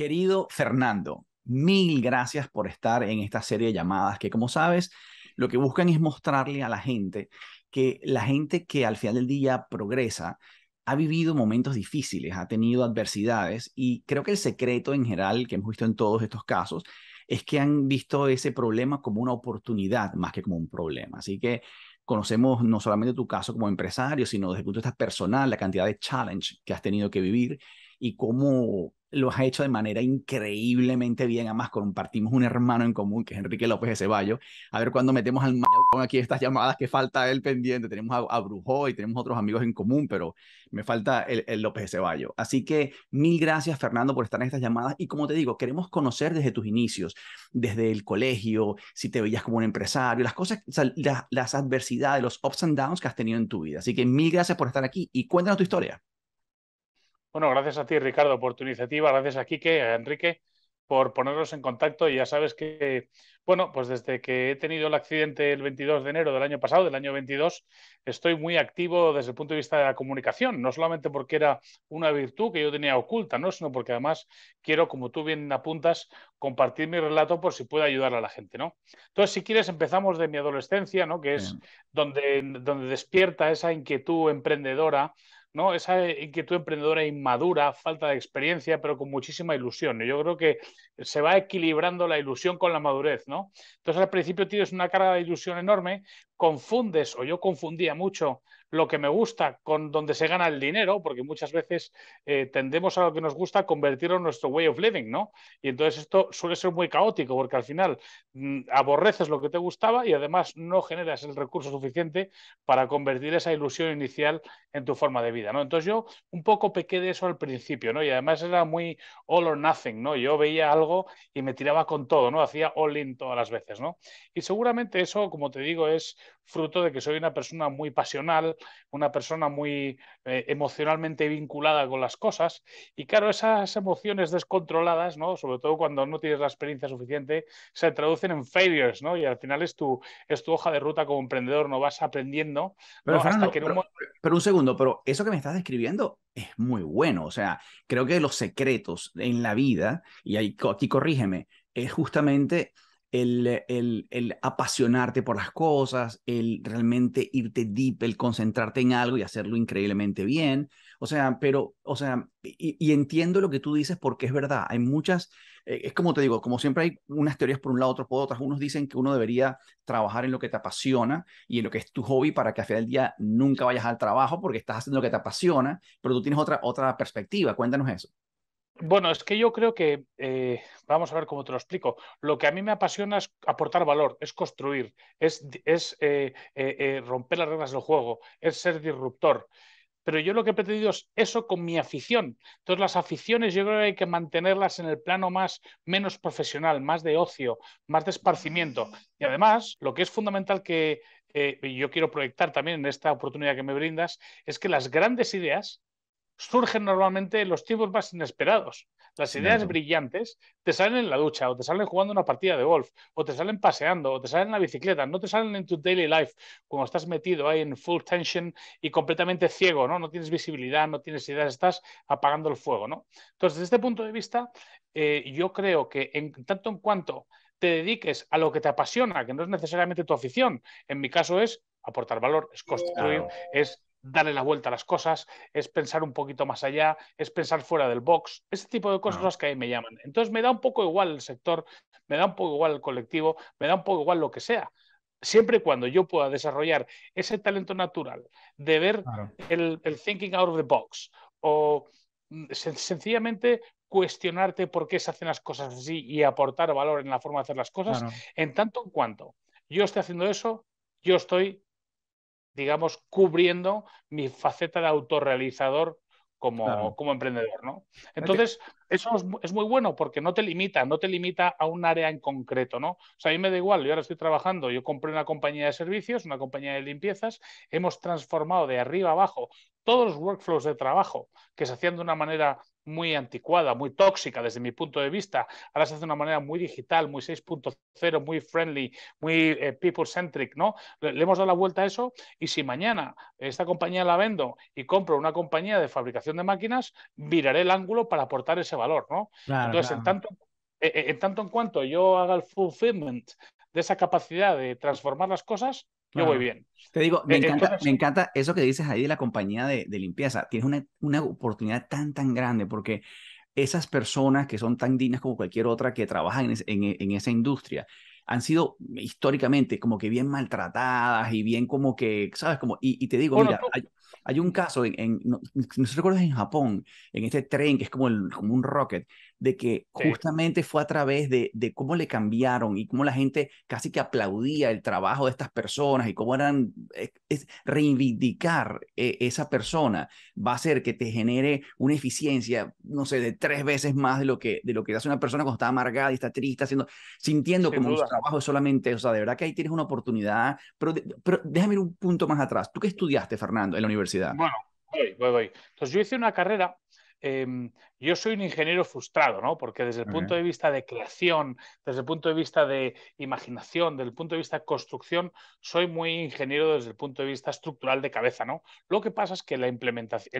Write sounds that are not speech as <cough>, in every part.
Querido Fernando, mil gracias por estar en esta serie de llamadas que como sabes, lo que buscan es mostrarle a la gente que la gente que al final del día progresa ha vivido momentos difíciles, ha tenido adversidades y creo que el secreto en general que hemos visto en todos estos casos es que han visto ese problema como una oportunidad más que como un problema. Así que conocemos no solamente tu caso como empresario, sino desde el punto de vista personal, la cantidad de challenge que has tenido que vivir y cómo lo has hecho de manera increíblemente bien. Además, compartimos un hermano en común, que es Enrique López de Ceballos. A ver cuando metemos al con aquí estas llamadas que falta él pendiente. Tenemos a, Brujó y tenemos otros amigos en común, pero me falta el, López de Ceballos. Así que mil gracias, Fernando, por estar en estas llamadas. Y como te digo, queremos conocer desde tus inicios, desde el colegio, si te veías como un empresario, las cosas, las, las adversidades, los ups and downs que has tenido en tu vida. Así que mil gracias por estar aquí y cuéntanos tu historia. Bueno, gracias a ti, Ricardo, por tu iniciativa, gracias a Quique, a Enrique, por ponernos en contacto. Y ya sabes que, bueno, pues desde que he tenido el accidente el 22 de enero del año pasado, del año 22, estoy muy activo desde el punto de vista de la comunicación, no solamente porque era una virtud que yo tenía oculta, ¿no? sino porque además quiero, como tú bien apuntas, compartir mi relato por si puede ayudar a la gente. ¿no? Entonces, si quieres, empezamos de mi adolescencia, ¿no? que es donde, donde despierta esa inquietud emprendedora ¿no? Esa inquietud emprendedora inmadura, falta de experiencia, pero con muchísima ilusión. Yo creo que se va equilibrando la ilusión con la madurez, ¿no? Entonces al principio tienes una carga de ilusión enorme, confundes o yo confundía mucho lo que me gusta con donde se gana el dinero, porque muchas veces eh, tendemos a lo que nos gusta convertirlo en nuestro way of living, ¿no? Y entonces esto suele ser muy caótico, porque al final mm, aborreces lo que te gustaba y además no generas el recurso suficiente para convertir esa ilusión inicial en tu forma de vida, ¿no? Entonces yo un poco pequé de eso al principio, ¿no? Y además era muy all or nothing, ¿no? Yo veía algo y me tiraba con todo, ¿no? Hacía all in todas las veces, ¿no? Y seguramente eso, como te digo, es fruto de que soy una persona muy pasional, una persona muy eh, emocionalmente vinculada con las cosas. Y claro, esas emociones descontroladas, sobre todo cuando no tienes la experiencia suficiente, se traducen en failures, ¿no? Y al final es tu, es tu hoja de ruta como emprendedor, no vas aprendiendo. Pero, Hasta que pero, un... pero un segundo, pero eso que me estás describiendo es muy bueno. O sea, creo que los secretos en la vida, y aquí corrígeme, es justamente eh, el, el, apasionarte por las cosas, el realmente irte deep, el concentrarte en algo y hacerlo increíblemente bien. O sea, pero, o sea, y, entiendo lo que tú dices porque es verdad. Hay muchas, eh, es como te digo, como siempre hay unas teorías por un lado, otras por otras. Unos dicen que uno debería trabajar en lo que te apasiona y en lo que es tu hobby para que al final del día nunca vayas al trabajo porque estás haciendo lo que te apasiona, pero tú tienes otra, otra perspectiva. Cuéntanos eso. Bueno, es que yo creo que, eh, vamos a ver cómo te lo explico, lo que a mí me apasiona es aportar valor, es construir, es, eh, eh, romper las reglas del juego, es ser disruptor. Pero yo lo que he pretendido es eso con mi afición. Entonces las aficiones yo creo que hay que mantenerlas en el plano más menos profesional, más de ocio, más de esparcimiento. Y además, lo que es fundamental que yo quiero proyectar también en esta oportunidad que me brindas, es que las grandes ideas surgen normalmente los tipos más inesperados. Las ideas brillantes te salen en la ducha, o te salen jugando una partida de golf, o te salen paseando, o te salen en la bicicleta, no te salen en tu daily life, cuando estás metido ahí en full tension y completamente ciego, ¿no? No tienes visibilidad, no tienes ideas, estás apagando el fuego, ¿no? Entonces, desde este punto de vista, eh, yo creo que en tanto en cuanto te dediques a lo que te apasiona, que no es necesariamente tu afición, en mi caso es aportar valor, es construir, es darle la vuelta a las cosas, es pensar un poquito más allá, es pensar fuera del box, ese tipo de cosas las que a mí me llaman. Entonces me da un poco igual el sector, me da un poco igual el colectivo, me da un poco igual lo que sea. Siempre y cuando yo pueda desarrollar ese talento natural de ver el, thinking out of the box o mm, sencillamente cuestionarte por qué se hacen las cosas así y aportar valor en la forma de hacer las cosas, en tanto en cuanto yo esté haciendo eso, yo estoy digamos, cubriendo mi faceta de autorrealizador como, como emprendedor, ¿no? Entonces, eso es, muy bueno porque no te limita, no te limita a un área en concreto, ¿no? O sea, a mí me da igual, yo ahora estoy trabajando, yo compré una compañía de servicios, una compañía de limpiezas, hemos transformado de arriba abajo todos los workflows de trabajo que se hacían de una manera muy anticuada, muy tóxica desde mi punto de vista. Ahora se hace de una manera muy digital, muy 6.0, muy friendly, muy eh, people-centric, ¿no? Le, hemos dado la vuelta a eso y si mañana esta compañía la vendo y compro una compañía de fabricación de máquinas, viraré el ángulo para aportar ese valor, ¿no? Entonces, eh, eh, en tanto en cuanto yo haga el fulfillment de esa capacidad de transformar las cosas, yo voy bien. Te digo, e, me, encanta, eso que dices ahí de la compañía de, limpieza. Tienes una, una oportunidad tan, tan grande porque esas personas que son tan dignas como cualquier otra que trabajan en, e, esa industria han sido históricamente como que bien maltratadas y bien como que, ¿sabes? Como, y, te digo, mira, hay un caso, en, en no, no en Japón, en este tren que es como, el, como un rocket, de que justamente fue a través de, de cómo le cambiaron y cómo la gente casi que aplaudía el trabajo de estas personas y cómo eran, eh, es, reivindicar eh, esa persona va a hacer que te genere una eficiencia, no sé, de tres veces más de lo que, de lo que hace una persona cuando está amargada y está triste, haciendo, sintiendo como un trabajo es solamente, o sea, de verdad que ahí tienes una oportunidad, pero, pero déjame ir un punto más atrás. ¿Tú qué estudiaste, Fernando, en la universidad? Bueno, voy, voy, voy. Entonces yo hice una carrera em, yo soy un ingeniero frustrado, ¿no? Porque desde el punto de vista de creación, desde el punto de vista de imaginación, desde el punto de vista de construcción, soy muy ingeniero desde el punto de vista estructural de cabeza, ¿no? Lo que pasa es que la en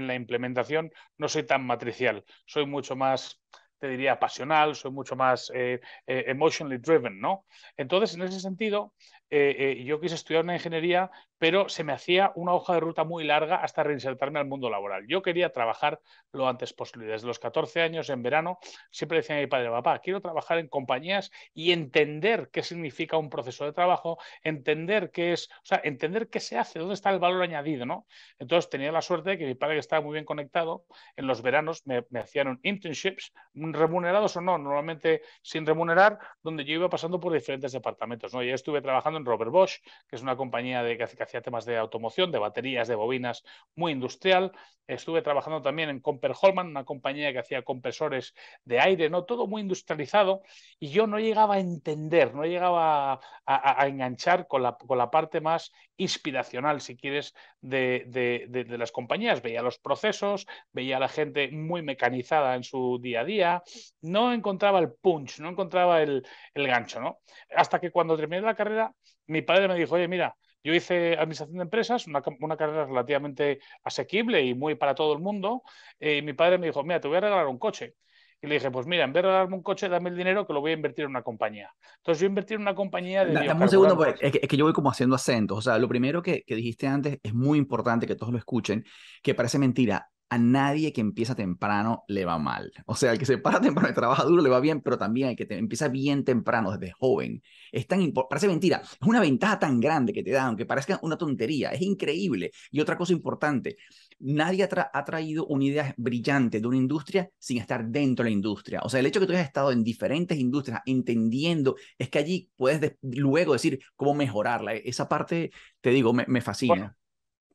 la implementación no soy tan matricial, soy mucho más te diría pasional, soy mucho más eh, eh, emotionally driven, ¿no? Entonces, en ese sentido, eh, yo quise estudiar una ingeniería pero se me hacía una hoja de ruta muy larga hasta reinsertarme al mundo laboral. Yo quería trabajar lo antes posible. Desde los 14 años, en verano, siempre decía a mi padre, papá, quiero trabajar en compañías y entender qué significa un proceso de trabajo, entender qué es, o sea, entender qué se hace, dónde está el valor añadido, ¿no? Entonces tenía la suerte de que mi padre, que estaba muy bien conectado, en los veranos me, hacían internships, mm, remunerados o no, normalmente sin remunerar, donde yo iba pasando por diferentes departamentos, ¿no? Ya estuve trabajando en Robert Bosch, que es una compañía de que hacía temas de automoción, de baterías, de bobinas, muy industrial. Estuve trabajando también en Comper Holman, una compañía que hacía compresores de aire, ¿no? Todo muy industrializado y yo no llegaba a entender, no llegaba a, enganchar con la, parte más inspiracional, si quieres, de, las compañías. Veía los procesos, veía a la gente muy mecanizada en su día a día, no encontraba el punch, no encontraba el, el gancho, ¿no? Hasta que cuando terminé la carrera, mi padre me dijo, oye, mira, yo hice administración de empresas, una, una carrera relativamente asequible y muy para todo el mundo. Eh, y mi padre me dijo, mira, te voy a regalar un coche. Y le dije, pues mira, en vez de regalarme un coche, dame el dinero que lo voy a invertir en una compañía. Entonces yo invertí en una compañía de... Dame un segundo, pues, es, que, yo voy como haciendo acentos. O sea, lo primero que, que dijiste antes es muy importante que todos lo escuchen, que parece mentira a nadie que empieza temprano le va mal. O sea, el que se para temprano y trabaja duro le va bien, pero también hay que te empieza bien temprano desde joven es tan parece mentira, es una ventaja tan grande que te da, aunque parezca una tontería, es increíble. Y otra cosa importante, nadie ha, traído una idea brillante de una industria sin estar dentro de la industria. O sea, el hecho que tú hayas estado en diferentes industrias entendiendo, es que allí puedes luego decir cómo mejorarla. Esa parte, te digo, me, fascina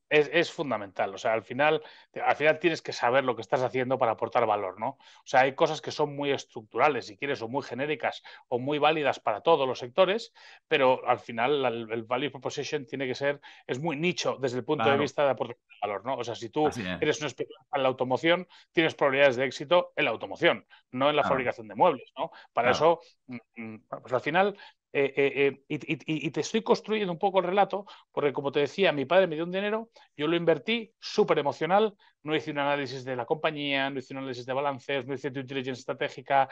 es, fundamental. O sea, al final, al final tienes que saber lo que estás haciendo para aportar valor, ¿no? O sea, hay cosas que son muy estructurales, si quieres, o muy genéricas o muy válidas para todos los sectores, pero al final el, value proposition tiene que ser, es muy nicho desde el punto de vista de aportar valor, ¿no? O sea, si tú eres un especialista en la automoción, tienes probabilidades de éxito en la automoción, no en la fabricación de muebles, ¿no? Para eso, mm, mm, pues al final eh, eh, eh, y, te estoy construyendo un poco el relato, porque como te decía, mi padre me dio un dinero, yo lo invertí, súper emocional, no hice un análisis de la compañía, no hice un análisis de balances, no hice inteligencia estratégica,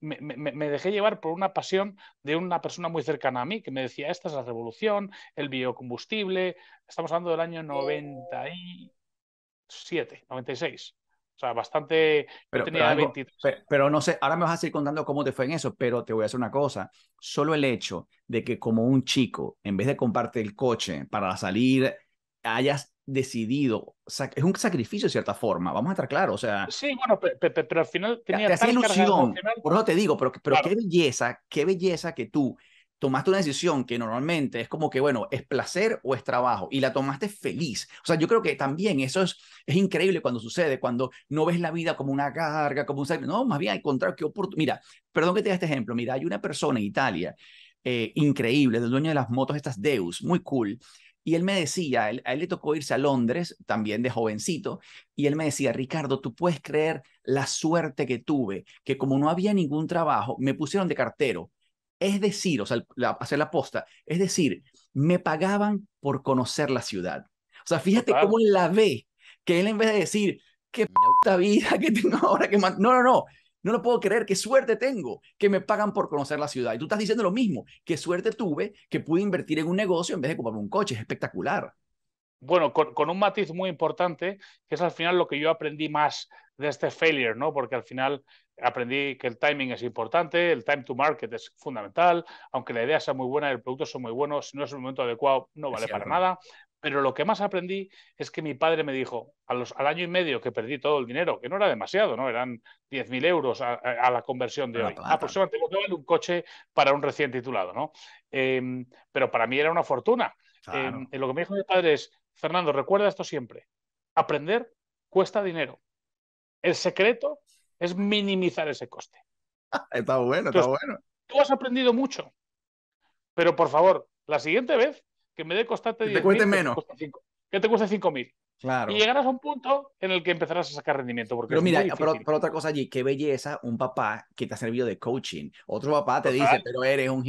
me, me, dejé llevar por una pasión de una persona muy cercana a mí que me decía, esta es la revolución, el biocombustible, estamos hablando del año 97, 96. O sea, bastante. Pero, yo tenía 23. Pero, no sé, ahora me vas a seguir contando cómo te fue en eso, pero te voy a hacer una cosa. Solo el hecho de que, como un chico, en vez de comparte el coche para salir, hayas decidido. Es un sacrificio de cierta forma, vamos a estar claros. O sea, sí, bueno, pero, al final tenía. Te hacía ilusión, por eso te digo, pero, pero qué belleza, qué belleza que tú tomaste una decisión que normalmente es como que, bueno, es placer o es trabajo, y la tomaste feliz. O sea, yo creo que también eso es, es increíble cuando sucede, cuando no ves la vida como una carga, como un No, más bien al contrario, qué oportunidad. Mira, perdón que te dé este ejemplo. Mira, hay una persona en Italia, eh, increíble, del dueño de las motos, estas Deus, muy cool. Y él me decía, a él le tocó irse a Londres, también de jovencito, y él me decía, Ricardo, tú puedes creer la suerte que tuve, que como no había ningún trabajo, me pusieron de cartero es decir, o sea, hacer la posta, es decir, me pagaban por conocer la ciudad. O sea, fíjate cómo la ve, que él en vez de decir, qué puta vida que tengo ahora que... no, no, no, no lo puedo creer, qué suerte tengo, que me pagan por conocer la ciudad. Y tú estás diciendo lo mismo, qué suerte tuve que pude invertir en un negocio en vez de comprarme un coche, es espectacular. Bueno, con, con, un matiz muy importante, que es al final lo que yo aprendí más de este failure, ¿no? Porque al final aprendí que el timing es importante, el time to market es fundamental, aunque la idea sea muy buena, y el producto sea muy bueno, si no es el momento adecuado, no vale para nada. Pero lo que más aprendí es que mi padre me dijo, a los, al año y medio que perdí todo el dinero, que no era demasiado, ¿no? Eran 10.000 euros a, la conversión de hoy. Aproximadamente un coche para un recién titulado, ¿no? Em, pero para mí era una fortuna. Em, lo que me dijo mi padre es, Fernando, recuerda esto siempre, aprender cuesta dinero. El secreto es minimizar ese coste. <laughs> Está bueno, está bueno. Tú has aprendido mucho, pero por favor, la siguiente vez que me dé costarte que te cueste menos. Que te cueste 5.000. Claro. Y llegarás a un punto en el que empezarás a sacar rendimiento. Porque pero mira, por otra cosa allí, qué belleza un papá que te ha servido de coaching. Otro papá te dice, pero eres un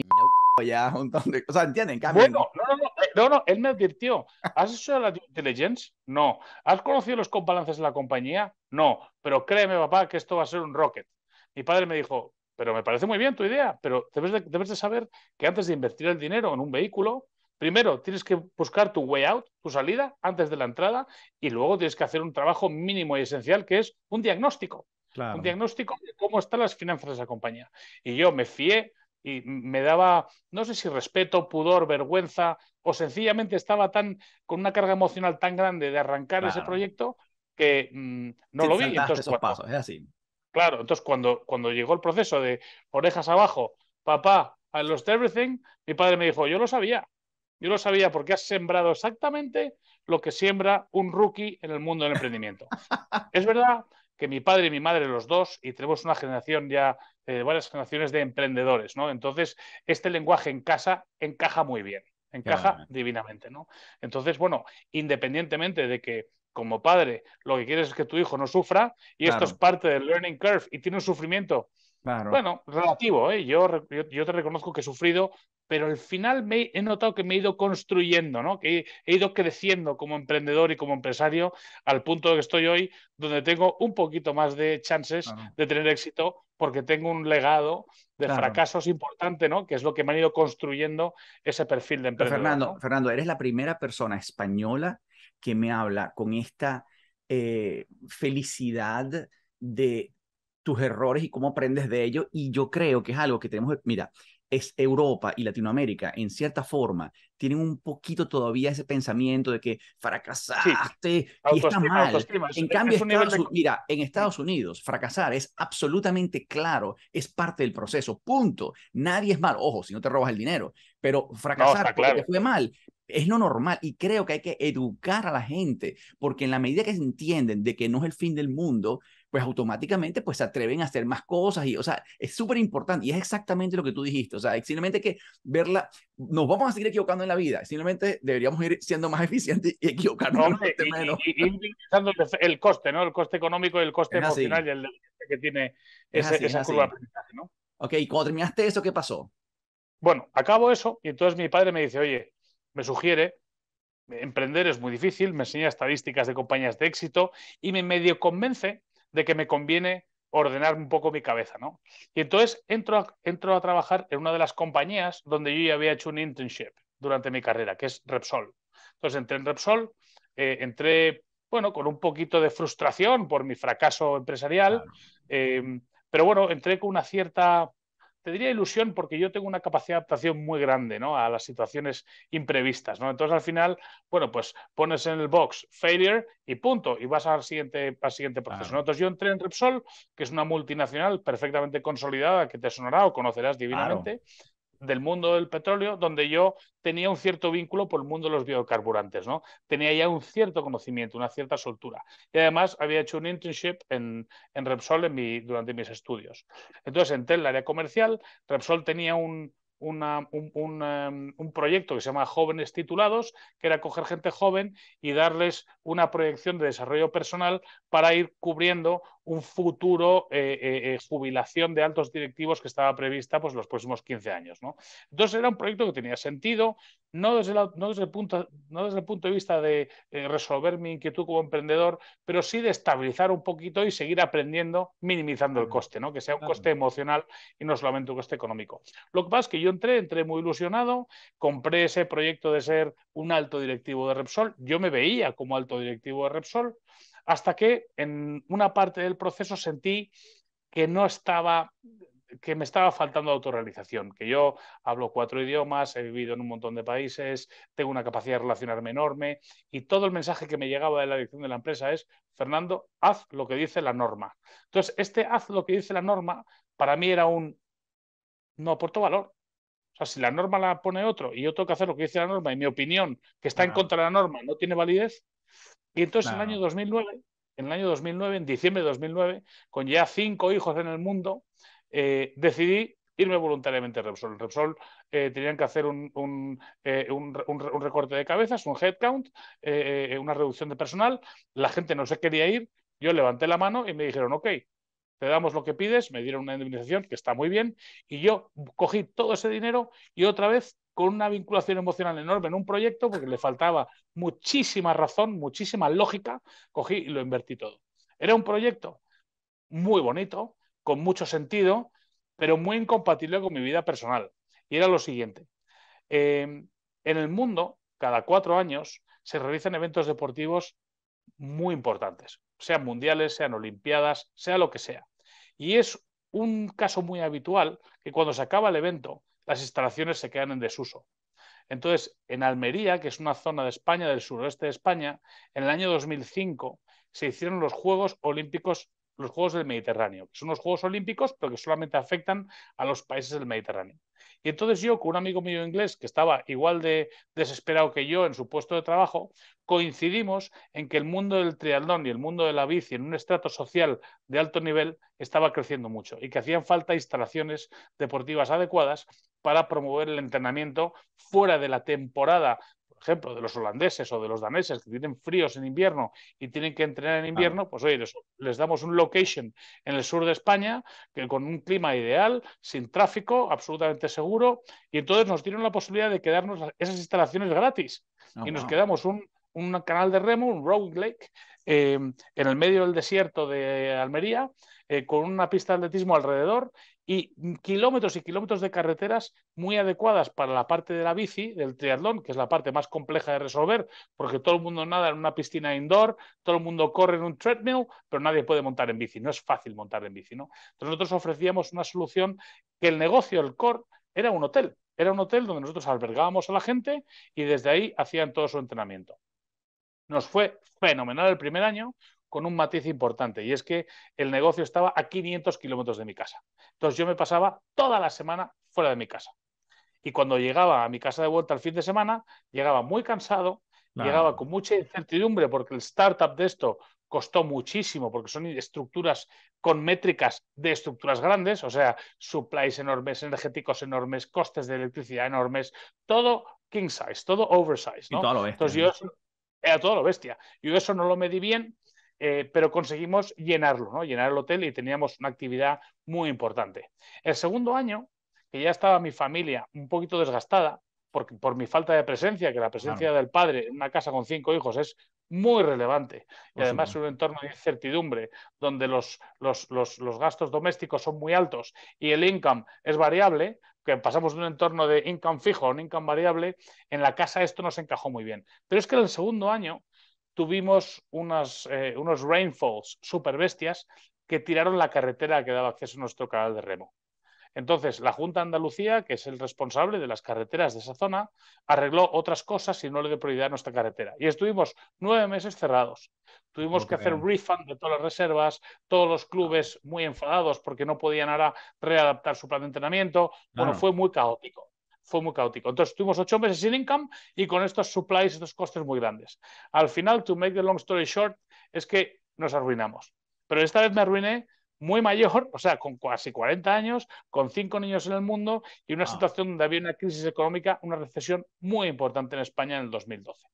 ya un montón de cosas, ¿entienden? Cambio, bueno, no, no, no, no, él me advirtió. ¿Has hecho la intelligence? No. ¿Has conocido los compalances de la compañía? No. Pero créeme, papá, que esto va a ser un rocket. Mi padre me dijo, pero me parece muy bien tu idea, pero debes de, saber que antes de invertir el dinero en un vehículo, primero tienes que buscar tu way out, tu salida, antes de la entrada, y luego tienes que hacer un trabajo mínimo y esencial que es un diagnóstico. Un diagnóstico de cómo están las finanzas de esa compañía. Y yo me fié y me daba, no sé si respeto, pudor, vergüenza, o sencillamente estaba tan con una carga emocional tan grande de arrancar ese proyecto que mm, no lo vi. Entonces, es así. Claro, entonces cuando, cuando llegó el proceso de orejas abajo, papá, I lost everything, mi padre me dijo, yo lo sabía, yo lo sabía porque has sembrado exactamente lo que siembra un rookie en el mundo del emprendimiento. <laughs> es verdad que mi padre y mi madre, los dos, y tenemos una generación ya, eh, varias generaciones de emprendedores, ¿no? Entonces, este lenguaje en casa encaja muy bien, encaja divinamente, ¿no? Entonces, bueno, independientemente de que como padre lo que quieres es que tu hijo no sufra, y esto es parte del learning curve y tiene un sufrimiento bueno, relativo, ¿eh? yo, te reconozco que he sufrido, pero al final me he notado que me he ido construyendo, ¿no? que he, ido creciendo como emprendedor y como empresario al punto de que estoy hoy, donde tengo un poquito más de chances de tener éxito porque tengo un legado de fracasos importante, ¿no? que es lo que me ha ido construyendo ese perfil de emprendedor. Fernando, Fernando, eres la primera persona española que me habla con esta eh, felicidad de tus errores y cómo aprendes de ellos. Y yo creo que es algo que tenemos, mira, es Europa y Latinoamérica, en cierta forma, tienen un poquito todavía ese pensamiento de que fracasaste y está mal. En cambio, mira, en Estados Unidos, fracasar es absolutamente claro, es parte del proceso, punto. Nadie es malo. ojo, si no te robas el dinero, pero fracasar porque fue mal, es lo normal y creo que hay que educar a la gente, porque en la medida que se entienden de que no es el fin del mundo, pues automáticamente pues se atreven a hacer más cosas y, o sea, es súper importante y es exactamente lo que tú dijiste, o sea, simplemente que verla, nos vamos a seguir equivocando en la vida, simplemente deberíamos ir siendo más <laughs> eficientes y equivocarnos y, menos. el coste, ¿no? El coste económico y el coste emocional y el que tiene esa curva de aprendizaje, ¿no? Ok, ¿y cuando terminaste eso, ¿qué pasó? Bueno, acabo eso y entonces mi padre me dice, oye, me sugiere emprender es muy difícil, me enseña estadísticas de compañías de éxito y me medio convence de que me conviene ordenar un poco mi cabeza, ¿no? Y entonces entro a, a trabajar en una de las compañías donde yo ya había hecho un internship durante mi carrera, que es Repsol. Entonces entré en Repsol, eh, entré, bueno, con un poquito de frustración por mi fracaso empresarial, eh, pero bueno, entré con una cierta te diría ilusión porque yo tengo una capacidad de adaptación muy grande ¿no? a las situaciones imprevistas. ¿no? Entonces, al final, bueno, pues pones en el box failure y punto, y vas al siguiente, siguiente proceso. Entonces, yo entré en Repsol, que es una multinacional perfectamente consolidada que te sonará o conocerás divinamente del mundo del petróleo, donde yo tenía un cierto vínculo por el mundo de los biocarburantes, ¿no? Tenía ya un cierto conocimiento, una cierta soltura. Y además había hecho un internship en, Repsol en mi, durante mis estudios. Entonces entré en el área comercial, Repsol tenía un, un, em, un, proyecto que se llama Jóvenes Titulados, que era coger gente joven y darles una proyección de desarrollo personal para ir cubriendo un futuro eh, eh, eh, jubilación de altos directivos que estaba prevista pues, los próximos 15 años. ¿no? Entonces era un proyecto que tenía sentido, no desde, no desde, el, punto, no desde el punto de vista de resolver mi inquietud como emprendedor, pero sí de estabilizar un poquito y seguir aprendiendo, minimizando el coste, ¿no? que sea un coste emocional y no solamente un coste económico. Lo que pasa es que yo entré, entré muy ilusionado, compré ese proyecto de ser un alto directivo de Repsol, yo me veía como alto directivo de Repsol, hasta que en una parte del proceso sentí que no estaba que me estaba faltando autorrealización, que yo hablo cuatro idiomas, he vivido en un montón de países, tengo una capacidad de relacionarme enorme y todo el mensaje que me llegaba de la dirección de la empresa es, Fernando, haz lo que dice la norma. Entonces, este haz lo que dice la norma para mí era un no aporto valor. O sea, si la norma la pone otro y yo tengo que hacer lo que dice la norma y mi opinión, que está en contra de la norma, no tiene validez, y entonces en el año 2009, en el año 2009, en diciembre de 2009, con ya cinco hijos en el mundo, eh, decidí irme voluntariamente a Repsol. Repsol eh, tenían que hacer un, eh, un, recorte de cabezas, un headcount, una reducción de personal. La gente no se quería ir. Yo levanté la mano y me dijeron, ok, te damos lo que pides, me dieron una indemnización que está muy bien, y yo cogí todo ese dinero y otra vez con una vinculación emocional enorme en un proyecto porque le faltaba muchísima razón, muchísima lógica, cogí y lo invertí todo. Era un proyecto muy bonito, con mucho sentido, pero muy incompatible con mi vida personal. Y era lo siguiente. Em, en el mundo, cada cuatro años, se realizan eventos deportivos muy importantes, sean mundiales, sean olimpiadas, sea lo que sea. Y es un caso muy habitual que cuando se acaba el evento, las instalaciones se quedan en desuso. Entonces, en Almería, que es una zona de España, del suroeste de España, en el año 2005 se hicieron los Juegos Olímpicos los Juegos del Mediterráneo, que son los Juegos Olímpicos, pero que solamente afectan a los países del Mediterráneo. Y entonces yo, con un amigo mío inglés que estaba igual de desesperado que yo en su puesto de trabajo, coincidimos en que el mundo del triatlón y el mundo de la bici en un estrato social de alto nivel estaba creciendo mucho y que hacían falta instalaciones deportivas adecuadas para promover el entrenamiento fuera de la temporada ejemplo, de los holandeses o de los daneses que tienen fríos en invierno y tienen que entrenar en invierno, pues oye, les, damos un location en el sur de España que con un clima ideal, sin tráfico, absolutamente seguro, y entonces nos tienen la posibilidad de quedarnos esas instalaciones gratis ah, y nos quedamos un, un canal de remo, un road lake, eh, en el medio del desierto de Almería, eh, con una pista de atletismo alrededor y kilómetros y kilómetros de carreteras muy adecuadas para la parte de la bici, del triatlón, que es la parte más compleja de resolver, porque todo el mundo nada en una piscina indoor, todo el mundo corre en un treadmill, pero nadie puede montar en bici, no es fácil montar en bici, nosotros ofrecíamos una solución que el negocio, el core, era un hotel, era un hotel donde nosotros albergábamos a la gente y desde ahí hacían todo su entrenamiento. Nos fue fenomenal el primer año, con un matiz importante y es que el negocio estaba a 500 kilómetros de mi casa. Entonces yo me pasaba toda la semana fuera de mi casa. Y cuando llegaba a mi casa de vuelta al fin de semana, llegaba muy cansado, llegaba con mucha incertidumbre porque el startup de esto costó muchísimo porque son estructuras con métricas de estructuras grandes, o sea, supplies enormes, energéticos enormes, costes de electricidad enormes, todo king size, todo oversize. Entonces yo era todo lo bestia. Yo eso no lo medí bien eh, pero conseguimos llenarlo, llenar el hotel y teníamos una actividad muy importante. El segundo año, que ya estaba mi familia un poquito desgastada, por, mi falta de presencia, que la presencia del padre en una casa con cinco hijos es muy relevante. Y además un entorno de incertidumbre, donde los, los, gastos domésticos son muy altos y el income es variable, que pasamos de un entorno de income fijo a un income variable, en la casa esto nos encajó muy bien. Pero es que en el segundo año tuvimos unas, eh, unos rainfalls super bestias que tiraron la carretera que daba acceso a nuestro canal de remo. Entonces, la Junta de Andalucía, que es el responsable de las carreteras de esa zona, arregló otras cosas y no le dio prioridad a nuestra carretera. Y estuvimos nueve meses cerrados. Tuvimos que hacer refund de todas las reservas, todos los clubes muy enfadados porque no podían ahora readaptar su plan de entrenamiento. Bueno, ah. fue muy caótico fue muy caótico. Entonces, tuvimos ocho meses sin income y con estos supplies, estos costes muy grandes. Al final, to make the long story short, es que nos arruinamos. Pero esta vez me arruiné muy mayor, o sea, con casi 40 años, con cinco niños en el mundo y una ah. situación donde había una crisis económica, una recesión muy importante en España en el 2012.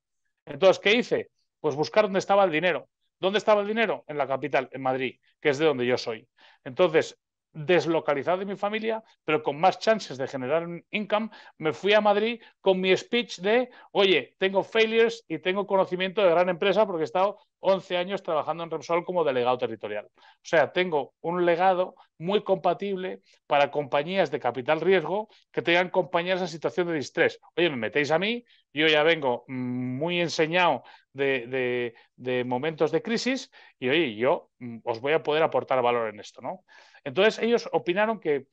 Entonces, ¿qué hice? Pues buscar dónde estaba el dinero. ¿Dónde estaba el dinero? En la capital, en Madrid, que es de donde yo soy. Entonces, deslocalizado de mi familia, pero con más chances de generar un income, me fui a Madrid con mi speech de, oye, tengo failures y tengo conocimiento de gran empresa porque he estado 11 años trabajando en Repsol como delegado territorial. O sea, tengo un legado muy compatible para compañías de capital riesgo que tengan compañías en situación de distrés. Oye, me metéis a mí, yo ya vengo mm, muy enseñado de, de momentos de crisis y, oye, yo mm, os voy a poder aportar valor en esto, ¿no? Entonces ellos opinaron que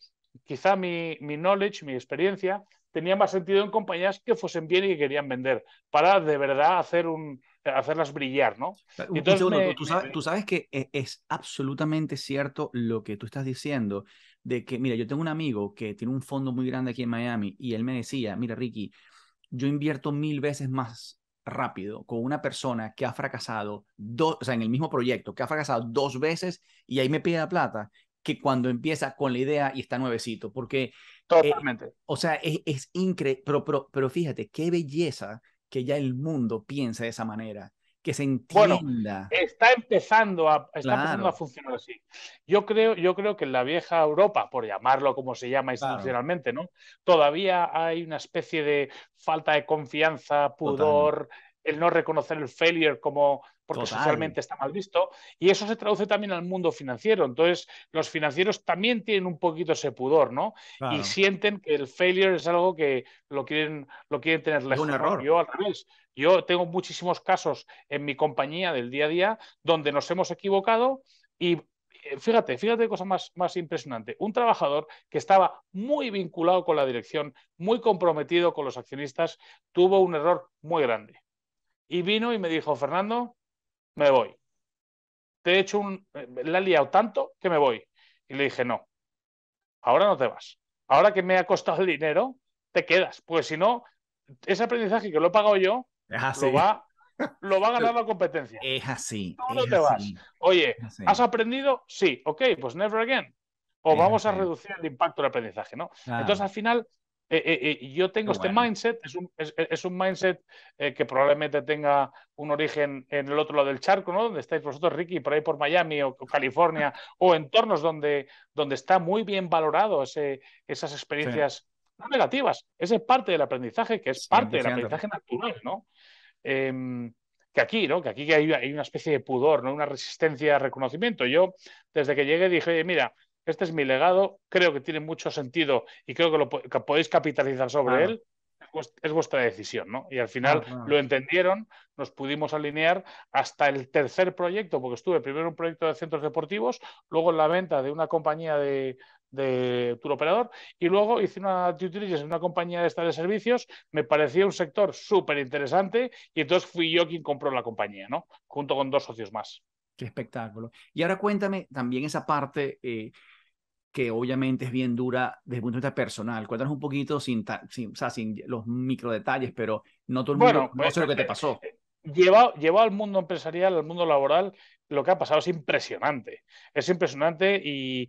quizá mi, mi knowledge, mi experiencia, tenía más sentido en compañías que fuesen bien y que querían vender, para de verdad hacer un, hacerlas brillar, ¿no? Entonces, tú, sabes, que e, es, absolutamente cierto lo que tú estás diciendo, de que, mira, yo tengo un amigo que tiene un fondo muy grande aquí en Miami y él me decía, mira, Ricky, yo invierto mil veces más rápido con una persona que ha fracasado dos, o sea, en el mismo proyecto, que ha fracasado dos veces y ahí me pide la plata, que cuando empieza con la idea y está nuevecito, porque... Eh, Totalmente. o sea, es, increíble, pero, pero, fíjate, qué belleza que ya el mundo piensa de esa manera, que se entienda. Bueno, está empezando a, está empezando a funcionar así. Yo creo, yo creo que en la vieja Europa, por llamarlo como se llama institucionalmente, ¿no? Todavía hay una especie de falta de confianza, pudor el no reconocer el failure como porque socialmente está mal visto. Y eso se traduce también al mundo financiero. Entonces, los financieros también tienen un poquito ese pudor, ¿no? Y sienten que el failure es algo que lo quieren, lo quieren tener lejos. Un error. Yo al revés. Yo tengo muchísimos casos en mi compañía del día a día donde nos hemos equivocado y eh, fíjate, fíjate cosa más, más impresionante. Un trabajador que estaba muy vinculado con la dirección, muy comprometido con los accionistas, tuvo un error muy grande y vino y me dijo, Fernando, me voy. Te he hecho un... La he liado tanto que me voy. Y le dije, no, ahora no te vas. Ahora que me ha costado el dinero, te quedas. Pues si no, ese aprendizaje que lo pago yo, lo va, lo va a ganar la competencia. Es así. vas. Oye, ¿has aprendido? Sí, ok, pues never again. O vamos a reducir el impacto del aprendizaje, ¿no? Entonces, al final, eh, eh, eh, yo tengo este mindset, es un, mindset que probablemente tenga un origen en el otro lado del charco, ¿no? Donde estáis vosotros, Ricky, por ahí por Miami o, California, o entornos donde, donde está muy bien valorado esas experiencias negativas. Esa es parte del aprendizaje, que es parte del aprendizaje natural, ¿no? Em, que aquí, ¿no? Que aquí hay, una especie de pudor, ¿no? Una resistencia a reconocimiento. Yo, desde que llegué, dije, mira, este es mi legado, creo que tiene mucho sentido y creo que, lo, podéis capitalizar sobre él, es vuestra decisión, ¿no? Y al final lo entendieron, nos pudimos alinear hasta el tercer proyecto, porque estuve primero en un proyecto de centros deportivos, luego en la venta de una compañía de, de tour operador y luego hice una due en una compañía de de servicios, me parecía un sector súper interesante y entonces fui yo quien compró la compañía, ¿no? Junto con dos socios más. Qué espectáculo. Y ahora cuéntame también esa parte... Eh, que obviamente es bien dura desde el punto de vista personal. Cuéntanos un poquito sin, sin, sin los micro detalles, pero no todo el mundo bueno, no sé eh, lo que te eh, pasó. Eh, Llevado, al mundo empresarial, al mundo laboral, lo que ha pasado es impresionante. Es impresionante y,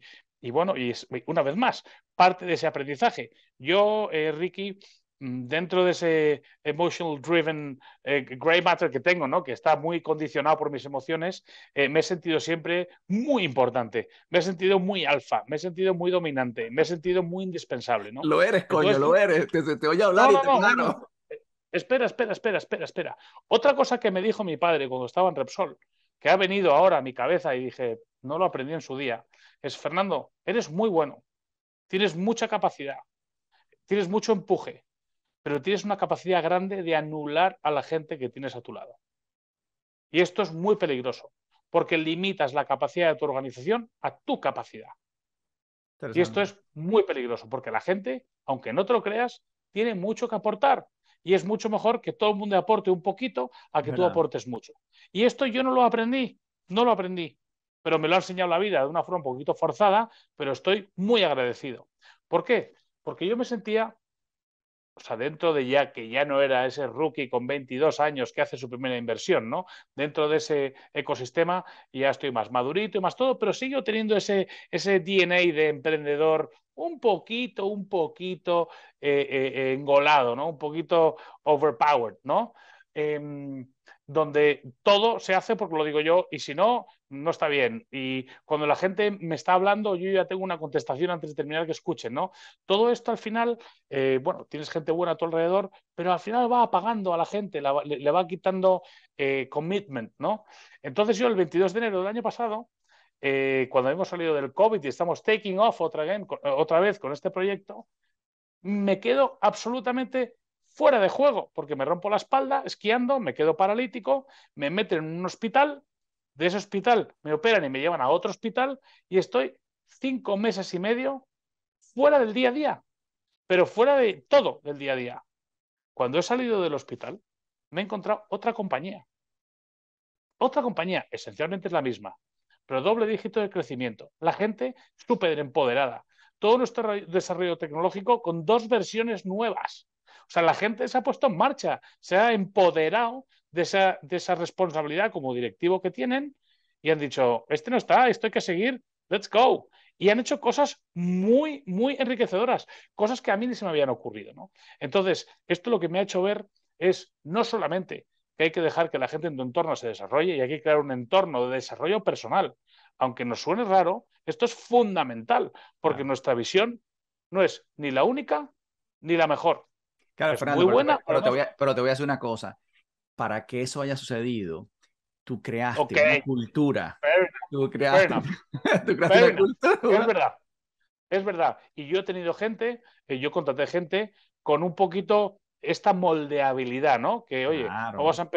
bueno, y una vez más, parte de ese aprendizaje. Yo, Ricky, Mm, dentro de ese emotional driven eh, gray matter que tengo, ¿no? que está muy condicionado por mis emociones, eh, me he sentido siempre muy importante, me he sentido muy alfa, me he sentido muy dominante, me he sentido muy indispensable. ¿no? Lo eres, coño, lo eres, te, oye hablar y te no, Espera, espera, espera, espera, espera. Otra cosa que me dijo mi padre cuando estaba en Repsol, que ha venido ahora a mi cabeza y dije, no lo aprendí en su día, es Fernando, eres muy bueno, tienes mucha capacidad, tienes mucho empuje, pero tienes una capacidad grande de anular a la gente que tienes a tu lado. Y esto es muy peligroso, porque limitas la capacidad de tu organización a tu capacidad. Y esto es muy peligroso, porque la gente, aunque no te lo creas, tiene mucho que aportar. Y es mucho mejor que todo el mundo aporte un poquito a que tú aportes mucho. Y esto yo no lo aprendí, no lo aprendí, pero me lo ha enseñado la vida de una forma un poquito forzada, pero estoy muy agradecido. ¿Por qué? Porque yo me sentía o sea, dentro de ya que ya no era ese rookie con 22 años que hace su primera inversión, ¿no? Dentro de ese ecosistema ya estoy más madurito y más todo, pero sigo teniendo ese, ese DNA de emprendedor un poquito, un poquito eh, eh, engolado, ¿no? Un poquito overpowered, ¿no? Em, donde todo se hace porque lo digo yo y si no, no está bien. Y cuando la gente me está hablando, yo ya tengo una contestación antes de terminar que escuchen, ¿no? Todo esto al final, eh, bueno, tienes gente buena a tu alrededor, pero al final va apagando a la gente, le, va quitando eh, commitment, ¿no? Entonces yo el 22 de enero del año pasado, eh, cuando hemos salido del COVID y estamos taking off otra, otra vez con este proyecto, me quedo absolutamente fuera de juego, porque me rompo la espalda esquiando, me quedo paralítico, me meten en un hospital, de ese hospital me operan y me llevan a otro hospital y estoy cinco meses y medio fuera del día a día, pero fuera de todo del día a día. Cuando he salido del hospital, me he encontrado otra compañía. Otra compañía, esencialmente es la misma, pero doble dígito de crecimiento. La gente súper empoderada. Todo nuestro desarrollo tecnológico con dos versiones nuevas o sea, la gente se ha puesto en marcha, se ha empoderado de esa, responsabilidad como directivo que tienen y han dicho, este no está, esto hay que seguir, let's go. Y han hecho cosas muy, muy enriquecedoras, cosas que a mí ni se me habían ocurrido. ¿no? Entonces, esto lo que me ha hecho ver es no solamente que hay que dejar que la gente en tu entorno se desarrolle y hay que crear un entorno de desarrollo personal. Aunque nos suene raro, esto es fundamental, porque nuestra visión no es ni la única ni la mejor. Claro, buena, pero, te voy a, hacer una cosa. Para que eso haya sucedido, tú creaste una cultura. <laughs> Tú creaste, cultura. Es verdad. Es verdad. Y yo he tenido gente, eh, yo contraté gente con un poquito esta moldeabilidad, ¿no? Que, oye, vamos, a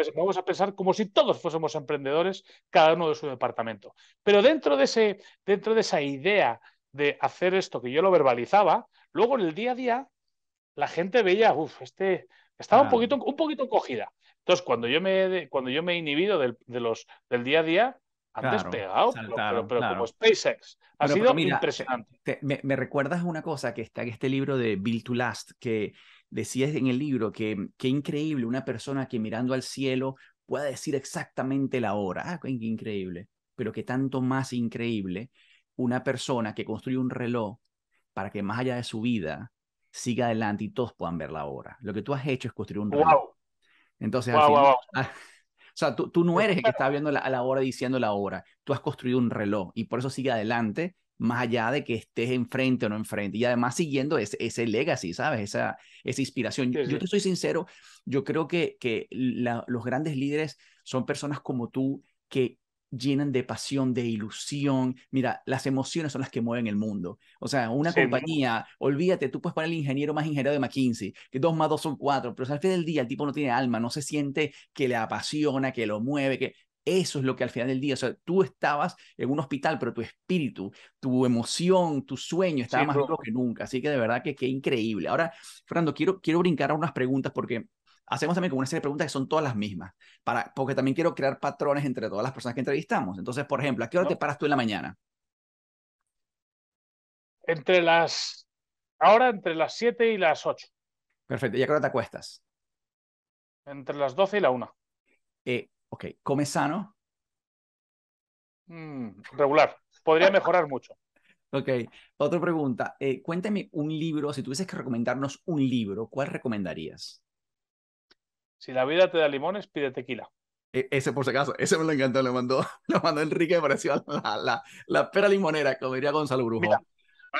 pensar como si todos fuésemos emprendedores, cada uno de su departamento. Pero dentro de, ese, dentro de esa idea de hacer esto que yo lo verbalizaba, luego en el día a día la gente veía, uff, este estaba un, ah. poquito, un poquito cogida. Entonces, cuando yo me, cuando yo me he inhibido del, de los, del día a día, antes claro, pegado, pero, como SpaceX. Ha sido impresionante. me, me, recuerdas una cosa que está en este libro de Bill to Last, que decías en el libro que qué increíble una persona que mirando al cielo pueda decir exactamente la hora. Ah, qué increíble. Pero qué tanto más increíble una persona que construye un reloj para que más allá de su vida siga adelante y todos puedan ver la obra. Lo que tú has hecho es construir un reloj. Entonces, ah, sea, tú, no eres el que está viendo la, a la obra diciendo la hora. Tú has construido un reloj y por eso sigue adelante, más allá de que estés enfrente o no enfrente. Y además siguiendo ese, ese legacy, ¿sabes? Esa, esa inspiración. yo, te soy sincero, yo creo que, que los grandes líderes son personas como tú que llenan de pasión, de ilusión. Mira, las emociones son las que mueven el mundo. O sea, una compañía, olvídate, tú puedes poner el ingeniero más ingeniero de McKinsey, que dos más dos son cuatro, pero al final del día el tipo no tiene alma, no se siente que le apasiona, que lo mueve, que eso es lo que al final del día, o sea, tú estabas en un hospital, pero tu espíritu, tu emoción, tu sueño estaba más vivo que nunca. Así que de verdad que qué increíble. Ahora, Fernando, quiero, quiero brincar a unas preguntas porque hacemos también como una serie de preguntas que son todas las mismas, para, porque también quiero crear patrones entre todas las personas que entrevistamos. Entonces, por ejemplo, ¿a qué hora te paras tú en la mañana? Entre las, ahora entre las 7 y las 8. Perfecto, ¿y a qué hora te acuestas? Entre las 12 y la 1. Eh, ok, ¿Come sano? Mm, regular, podría <laughs> mejorar mucho. Ok, otra pregunta. Eh, cuéntame un libro, si tuvieses que recomendarnos un libro, ¿cuál recomendarías? Si la vida te da limones, pide tequila. E, ese, por si acaso, ese me lo encantó, lo mandó, <laughs> mandó Enrique, me pareció la, pera limonera, como diría Gonzalo Brujo.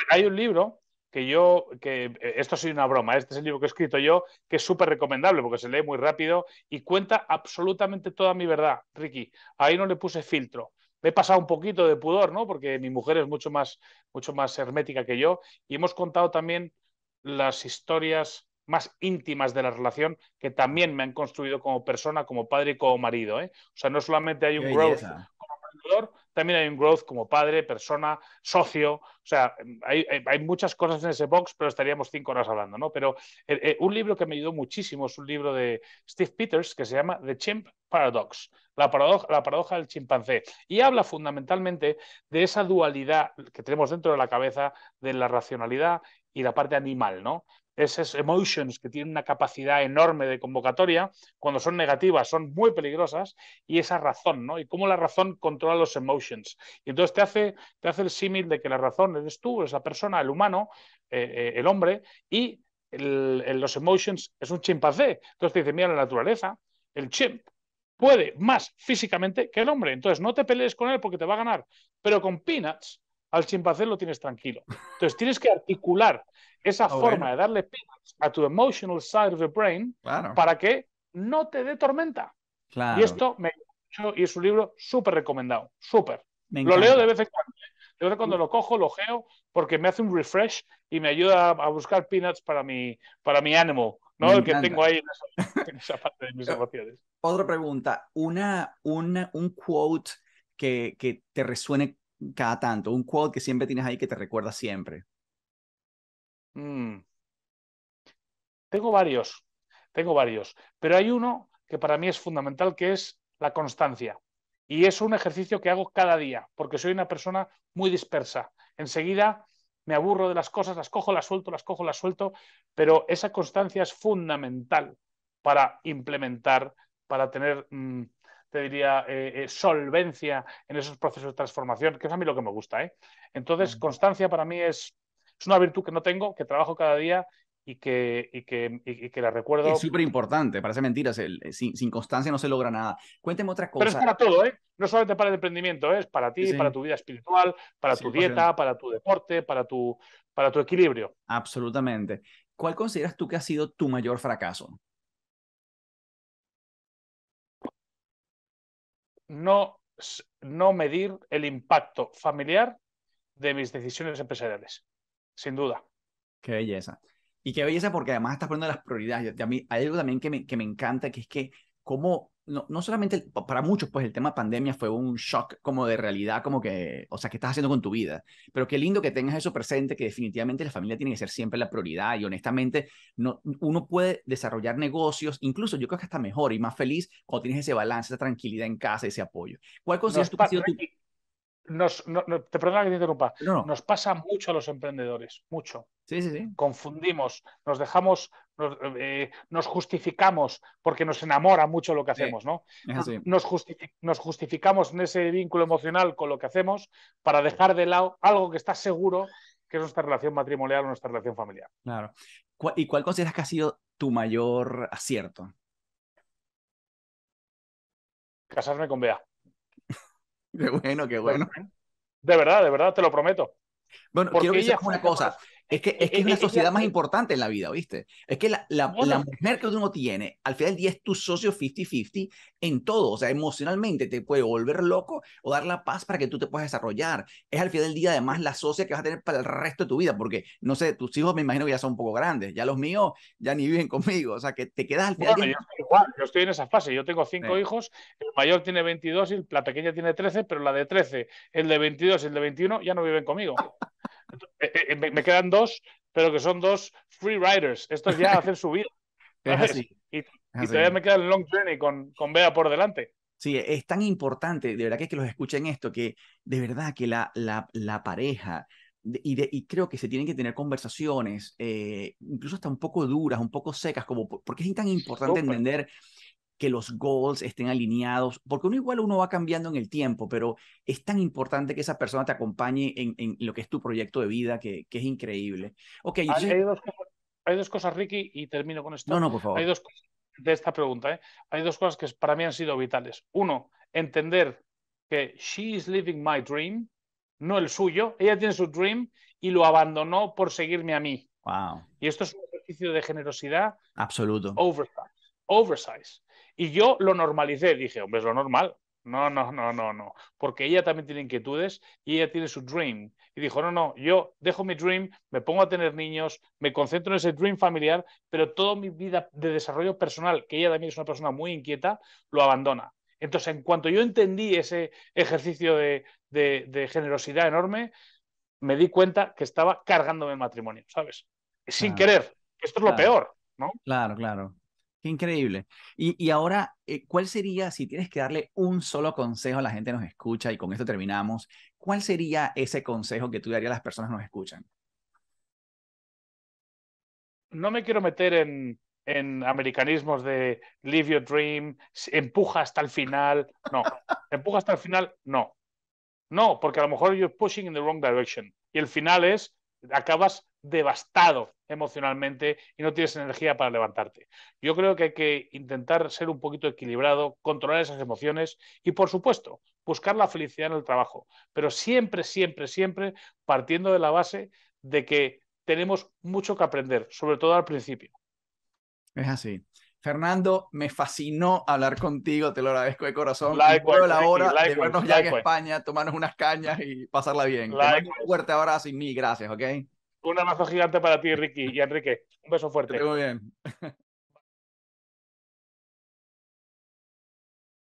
hay un libro que yo, que eh, esto soy una broma, este es el libro que he escrito yo, que es súper recomendable porque se lee muy rápido y cuenta absolutamente toda mi verdad, Ricky. Ahí no le puse filtro. Me he pasado un poquito de pudor, ¿no? Porque mi mujer es mucho más, mucho más hermética que yo y hemos contado también las historias más íntimas de la relación que también me han construido como persona, como padre y como marido. ¿eh? O sea, no solamente hay un growth como emprendedor, también hay un growth como padre, persona, socio. O sea, hay, muchas cosas en ese box, pero estaríamos cinco horas hablando, ¿no? Pero eh, eh, un libro que me ayudó muchísimo es un libro de Steve Peters que se llama The Chimp Paradox, la paradoja, la paradoja del chimpancé. Y habla fundamentalmente de esa dualidad que tenemos dentro de la cabeza de la racionalidad y la parte animal, ¿no? esas emotions que tienen una capacidad enorme de convocatoria, cuando son negativas son muy peligrosas, y esa razón, ¿no? Y cómo la razón controla los emotions. Y entonces te hace, te hace el símil de que la razón eres tú, eres la persona, el humano, eh, eh, el hombre, y el, los emotions es un chimpancé. Entonces te dice, mira la naturaleza, el chimp puede más físicamente que el hombre. Entonces no te pelees con él porque te va a ganar. Pero con Peanuts al chimpancé lo tienes tranquilo. Entonces tienes que articular esa ah, forma de darle peanuts a tu emotional side of the brain para que no te dé tormenta. Y esto me y es un libro súper recomendado, súper. Lo leo de vez en cuando. ¿eh? De vez en cuando lo cojo, lo geo, porque me hace un refresh y me ayuda a buscar peanuts para mi, para mi animal, ¿no? El que tengo ahí <laughs> en esa, parte de mis eh, emociones. Otra pregunta, una, un quote que, que te resuene cada tanto, un quote que siempre tienes ahí que te recuerda siempre. Mm. Tengo varios, tengo varios, pero hay uno que para mí es fundamental, que es la constancia. Y es un ejercicio que hago cada día, porque soy una persona muy dispersa. Enseguida me aburro de las cosas, las cojo, las suelto, las cojo, las suelto, pero esa constancia es fundamental para implementar, para tener mm, te diría, eh, eh, solvencia en esos procesos de transformación, que es a mí lo que me gusta. ¿eh? Entonces, constancia para mí es, es, una virtud que no tengo, que trabajo cada día y que, y que, que la recuerdo. Es súper importante, parece mentira, sin, constancia no se logra nada. Cuénteme otras cosas Pero es para todo, ¿eh? no solamente para el emprendimiento, ¿eh? es para ti, para tu vida espiritual, para tu dieta, para tu deporte, para tu, para tu equilibrio. Absolutamente. ¿Cuál consideras tú que ha sido tu mayor fracaso? no, no medir el impacto familiar de mis decisiones empresariales, sin duda. Qué belleza. Y qué belleza porque además estás poniendo las prioridades. a mí, hay algo también que me, que me encanta, que es que cómo no, solamente para muchos, pues el tema pandemia fue un shock como de realidad, como que, o sea, ¿qué estás haciendo con tu vida? Pero qué lindo que tengas eso presente, que definitivamente la familia tiene que ser siempre la prioridad y honestamente no, uno puede desarrollar negocios, incluso yo creo que hasta mejor y más feliz cuando tienes ese balance, esa tranquilidad en casa, ese apoyo. ¿Cuál consideras tú que ha sido tu nos, te perdona que te interrumpa, nos pasa mucho a los emprendedores, mucho. Sí, sí, sí. Confundimos, nos dejamos, nos, eh, justificamos, porque nos enamora mucho lo que hacemos, ¿no? Nos, justificamos en ese vínculo emocional con lo que hacemos para dejar de lado algo que está seguro que es nuestra relación matrimonial o nuestra relación familiar. Claro. ¿Y cuál consideras que ha sido tu mayor acierto? Casarme con Bea. <laughs> Qué bueno, qué bueno. De verdad, de verdad, te lo prometo. Bueno, quiero que una cosa. Es que es, la sociedad más importante en la vida, ¿viste? Es que la, la, mujer que uno tiene, al final del día es tu socio 50-50 en todo. O sea, emocionalmente te puede volver loco o dar la paz para que tú te puedas desarrollar. Es al final del día, además, la socia que vas a tener para el resto de tu vida, porque, no sé, tus hijos me imagino que ya son un poco grandes. Ya los míos ya ni viven <laughs> conmigo. O sea, que te quedas al final. del día... yo, yo, estoy en esa fase. Yo tengo cinco hijos. El mayor tiene 22 y la pequeña tiene 13, pero la de 13, el de 22 y el de 21 ya no viven conmigo. Eh, eh, eh, me, quedan dos, pero que son dos free riders. Estos ya <laughs> hacen su vida. Y, todavía me queda el long journey con, con Bea por delante. Sí, es tan importante, de verdad que, que los escuchen esto, que de verdad que la, la, la pareja, y, de, y, creo que se tienen que tener conversaciones, incluso hasta un poco duras, un poco secas, como porque es tan importante entender que los goals estén alineados, porque uno igual uno va cambiando en el tiempo, pero es tan importante que esa persona te acompañe en, en lo que es tu proyecto de vida, que, que es increíble. Okay, hay, dos cosas, hay, dos cosas, Ricky, y termino con esto. No, no, por favor. Hay dos cosas de esta pregunta. ¿eh? Hay dos cosas que para mí han sido vitales. Uno, entender que she is living my dream, no el suyo. Ella tiene su dream y lo abandonó por seguirme a mí. Wow. Y esto es un ejercicio de generosidad. Absoluto. Oversize. Oversize y yo lo normalicé, dije, hombre, es lo normal. No, no, no, no, no. Porque ella también tiene inquietudes y ella tiene su dream. Y dijo, no, no, yo dejo mi dream, me pongo a tener niños, me concentro en ese dream familiar, pero toda mi vida de desarrollo personal, que ella también es una persona muy inquieta, lo abandona. Entonces, en cuanto yo entendí ese ejercicio de, generosidad enorme, me di cuenta que estaba cargándome el matrimonio, ¿sabes? Sin querer. Esto es lo peor, ¿no? Claro, claro. Qué increíble. Y, ahora, eh, ¿cuál sería, si tienes que darle un solo consejo a la gente que nos escucha y con esto terminamos, ¿cuál sería ese consejo que tú darías a las personas que nos escuchan? No me quiero meter en, en americanismos de live your dream, empuja hasta el final. No, <laughs> empuja hasta el final, no. No, porque a lo mejor you're pushing in the wrong direction. Y el final es, acabas devastado emocionalmente y no tienes energía para levantarte. Yo creo que hay que intentar ser un poquito equilibrado, controlar esas emociones y, por supuesto, buscar la felicidad en el trabajo, pero siempre, siempre, siempre partiendo de la base de que tenemos mucho que aprender, sobre todo al principio. Es así. Fernando, me fascinó hablar contigo, te lo agradezco de corazón. de la hora de vernos ya en España, tomarnos unas cañas y pasarla bien. un fuerte abrazo y mil gracias, ¿ok? Un abrazo gigante para ti, Ricky y Enrique. Un beso fuerte. Muy bien. <laughs>